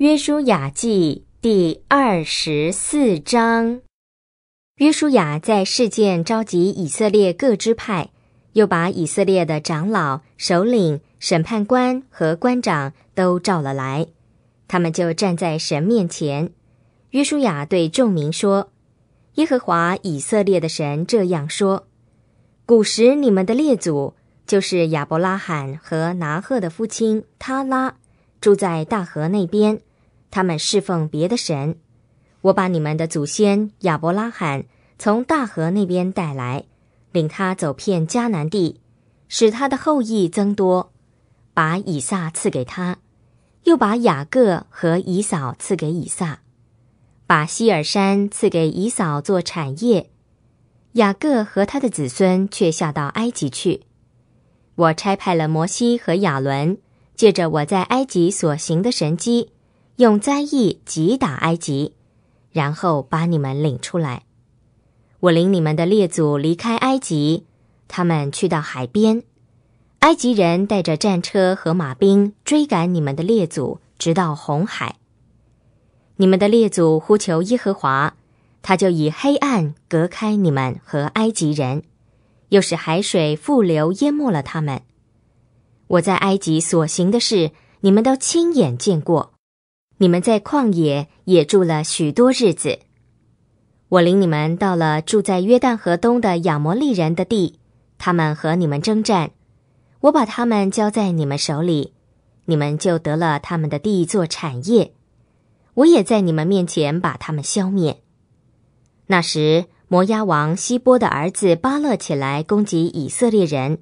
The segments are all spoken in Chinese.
约书亚记第二十四章，约书亚在事件召集以色列各支派，又把以色列的长老、首领、审判官和官长都召了来，他们就站在神面前。约书亚对众民说：“耶和华以色列的神这样说：古时你们的列祖，就是亚伯拉罕和拿赫的父亲，他拉住在大河那边。”他们侍奉别的神，我把你们的祖先亚伯拉罕从大河那边带来，领他走遍迦南地，使他的后裔增多，把以撒赐给他，又把雅各和以扫赐给以撒，把希尔山赐给以扫做产业，雅各和他的子孙却下到埃及去。我差派了摩西和亚伦，借着我在埃及所行的神迹。用灾疫击打埃及，然后把你们领出来。我领你们的列祖离开埃及，他们去到海边。埃及人带着战车和马兵追赶你们的列祖，直到红海。你们的列祖呼求耶和华，他就以黑暗隔开你们和埃及人，又使海水复流，淹没了他们。我在埃及所行的事，你们都亲眼见过。你们在旷野也住了许多日子，我领你们到了住在约旦河东的亚摩利人的地，他们和你们征战，我把他们交在你们手里，你们就得了他们的地做产业。我也在你们面前把他们消灭。那时摩押王希波的儿子巴勒起来攻击以色列人，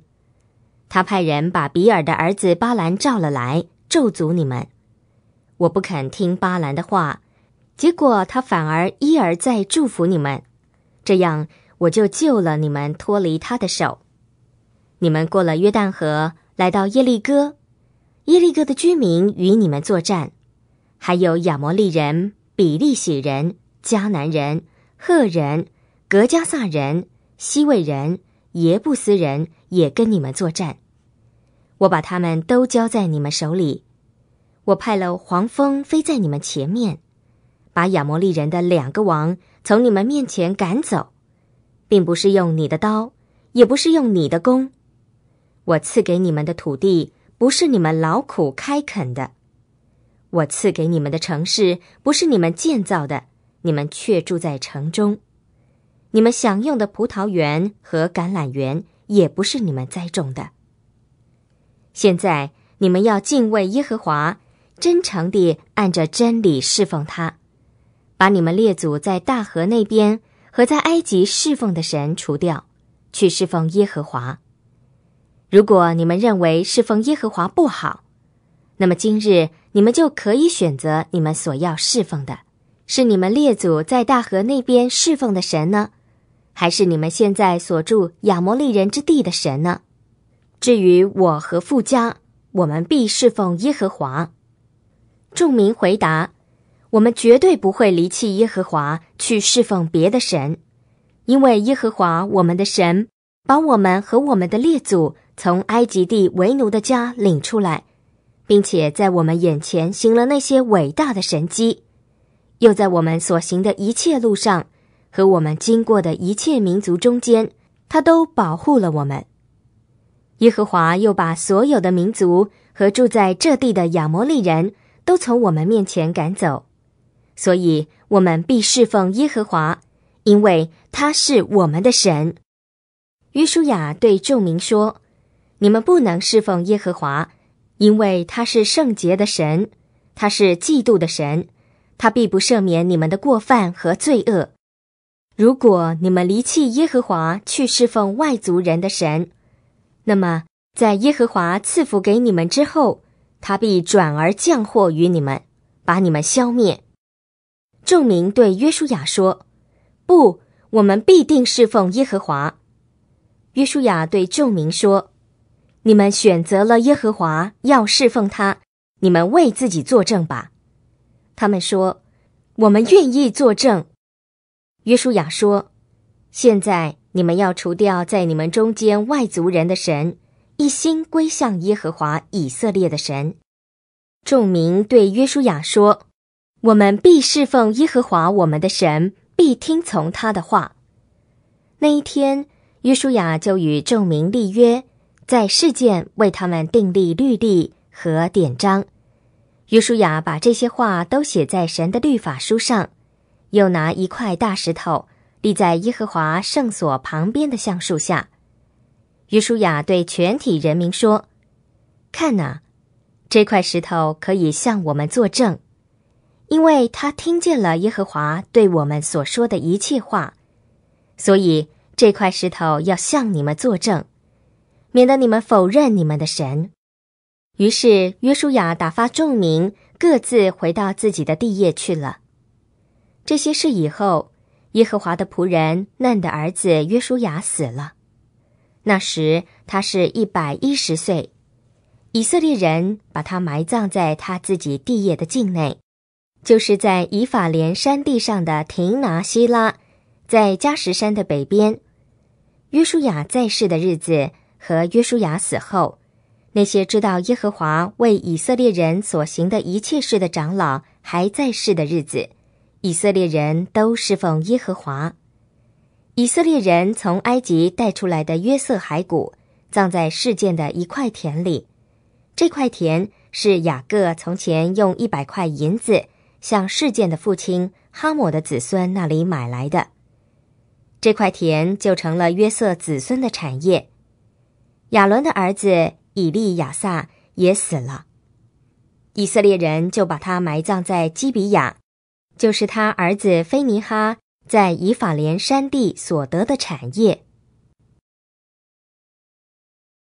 他派人把比尔的儿子巴兰召了来，咒诅你们。我不肯听巴兰的话，结果他反而一而再祝福你们，这样我就救了你们脱离他的手。你们过了约旦河，来到耶利哥，耶利哥的居民与你们作战，还有亚摩利人、比利洗人、迦南人、赫人、格加撒人、西魏人、耶布斯人也跟你们作战，我把他们都交在你们手里。我派了黄蜂飞在你们前面，把亚摩利人的两个王从你们面前赶走，并不是用你的刀，也不是用你的弓。我赐给你们的土地，不是你们劳苦开垦的；我赐给你们的城市，不是你们建造的，你们却住在城中。你们享用的葡萄园和橄榄园，也不是你们栽种的。现在你们要敬畏耶和华。真诚地按着真理侍奉他，把你们列祖在大河那边和在埃及侍奉的神除掉，去侍奉耶和华。如果你们认为侍奉耶和华不好，那么今日你们就可以选择你们所要侍奉的：是你们列祖在大河那边侍奉的神呢，还是你们现在所住亚摩利人之地的神呢？至于我和富家，我们必侍奉耶和华。众民回答：“我们绝对不会离弃耶和华去侍奉别的神，因为耶和华我们的神把我们和我们的列祖从埃及地为奴的家领出来，并且在我们眼前行了那些伟大的神迹，又在我们所行的一切路上和我们经过的一切民族中间，他都保护了我们。耶和华又把所有的民族和住在这地的亚摩利人。”都从我们面前赶走，所以我们必侍奉耶和华，因为他是我们的神。约书亚对众民说：“你们不能侍奉耶和华，因为他是圣洁的神，他是嫉妒的神，他必不赦免你们的过犯和罪恶。如果你们离弃耶和华去侍奉外族人的神，那么在耶和华赐福给你们之后。”他必转而降祸于你们，把你们消灭。众民对约书亚说：“不，我们必定侍奉耶和华。”约书亚对众民说：“你们选择了耶和华要侍奉他，你们为自己作证吧。”他们说：“我们愿意作证。”约书亚说：“现在你们要除掉在你们中间外族人的神。”一心归向耶和华以色列的神，众民对约书亚说：“我们必侍奉耶和华我们的神，必听从他的话。”那一天，约书亚就与众民立约，在事件为他们订立律例和典章。约书亚把这些话都写在神的律法书上，又拿一块大石头立在耶和华圣所旁边的橡树下。约书亚对全体人民说：“看呐，这块石头可以向我们作证，因为他听见了耶和华对我们所说的一切话，所以这块石头要向你们作证，免得你们否认你们的神。”于是约书亚打发众民各自回到自己的地业去了。这些事以后，耶和华的仆人嫩的儿子约书亚死了。那时他是一百一十岁，以色列人把他埋葬在他自己地业的境内，就是在以法莲山地上的亭拿希拉，在加什山的北边。约书亚在世的日子和约书亚死后，那些知道耶和华为以色列人所行的一切事的长老还在世的日子，以色列人都侍奉耶和华。以色列人从埃及带出来的约瑟骸骨，葬在事件的一块田里。这块田是雅各从前用一百块银子向事件的父亲哈姆的子孙那里买来的。这块田就成了约瑟子孙的产业。雅伦的儿子以利亚撒也死了，以色列人就把他埋葬在基比亚，就是他儿子菲尼哈。在以法连山地所得的产业。